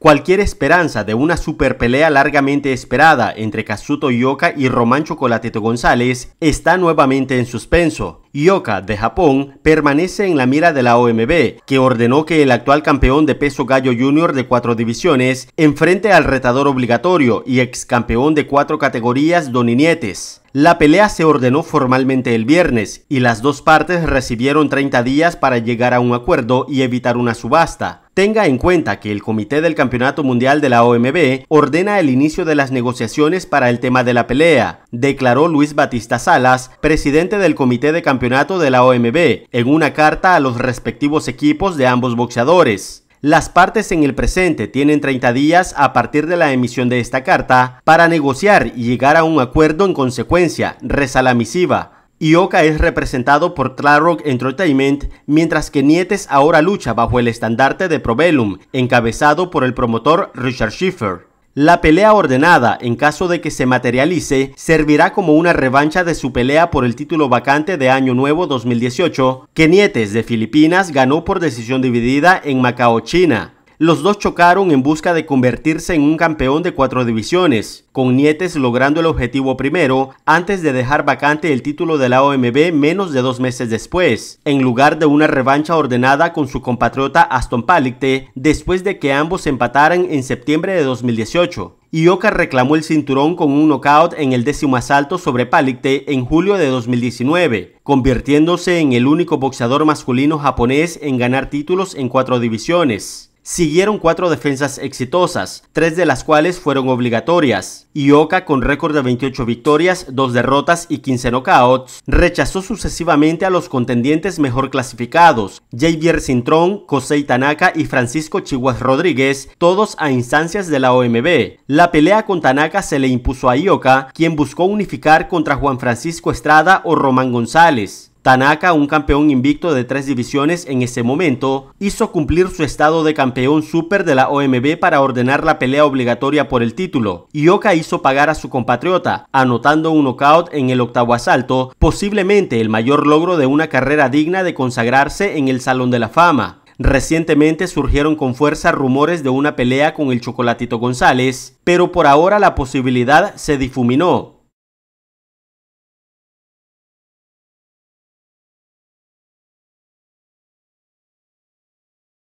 Cualquier esperanza de una superpelea largamente esperada entre Kazuto Yoka y Roman Chocolateto González está nuevamente en suspenso. Yoka de Japón permanece en la mira de la OMB, que ordenó que el actual campeón de peso gallo junior de cuatro divisiones enfrente al retador obligatorio y ex campeón de cuatro categorías Doninietes. La pelea se ordenó formalmente el viernes y las dos partes recibieron 30 días para llegar a un acuerdo y evitar una subasta. Tenga en cuenta que el Comité del Campeonato Mundial de la OMB ordena el inicio de las negociaciones para el tema de la pelea declaró Luis Batista Salas, presidente del Comité de Campeonato de la OMB, en una carta a los respectivos equipos de ambos boxeadores. Las partes en el presente tienen 30 días a partir de la emisión de esta carta para negociar y llegar a un acuerdo en consecuencia, reza la misiva. Ioka es representado por Clarock Entertainment, mientras que Nietes ahora lucha bajo el estandarte de Probellum, encabezado por el promotor Richard Schiffer. La pelea ordenada, en caso de que se materialice, servirá como una revancha de su pelea por el título vacante de Año Nuevo 2018, que Nietes de Filipinas ganó por decisión dividida en Macao, China los dos chocaron en busca de convertirse en un campeón de cuatro divisiones, con Nietes logrando el objetivo primero antes de dejar vacante el título de la OMB menos de dos meses después, en lugar de una revancha ordenada con su compatriota Aston Palicte después de que ambos empataran en septiembre de 2018. Ioka reclamó el cinturón con un knockout en el décimo asalto sobre Palicte en julio de 2019, convirtiéndose en el único boxeador masculino japonés en ganar títulos en cuatro divisiones. Siguieron cuatro defensas exitosas, tres de las cuales fueron obligatorias. Ioka, con récord de 28 victorias, 2 derrotas y 15 knockouts, rechazó sucesivamente a los contendientes mejor clasificados, Javier Cintrón, Kosei Tanaka y Francisco Chihuas Rodríguez, todos a instancias de la OMB. La pelea con Tanaka se le impuso a Ioka, quien buscó unificar contra Juan Francisco Estrada o Román González. Tanaka, un campeón invicto de tres divisiones en ese momento, hizo cumplir su estado de campeón super de la OMB para ordenar la pelea obligatoria por el título. Oka hizo pagar a su compatriota, anotando un knockout en el octavo asalto, posiblemente el mayor logro de una carrera digna de consagrarse en el Salón de la Fama. Recientemente surgieron con fuerza rumores de una pelea con el Chocolatito González, pero por ahora la posibilidad se difuminó.